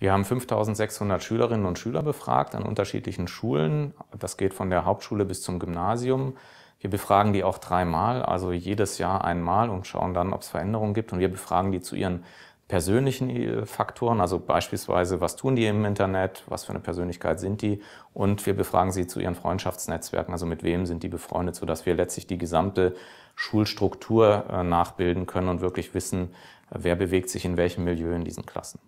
Wir haben 5600 Schülerinnen und Schüler befragt an unterschiedlichen Schulen. Das geht von der Hauptschule bis zum Gymnasium. Wir befragen die auch dreimal, also jedes Jahr einmal und schauen dann, ob es Veränderungen gibt. Und wir befragen die zu ihren persönlichen äh, Faktoren, also beispielsweise, was tun die im Internet, was für eine Persönlichkeit sind die und wir befragen sie zu ihren Freundschaftsnetzwerken, also mit wem sind die befreundet, sodass wir letztlich die gesamte Schulstruktur äh, nachbilden können und wirklich wissen, wer bewegt sich in welchem Milieu in diesen Klassen.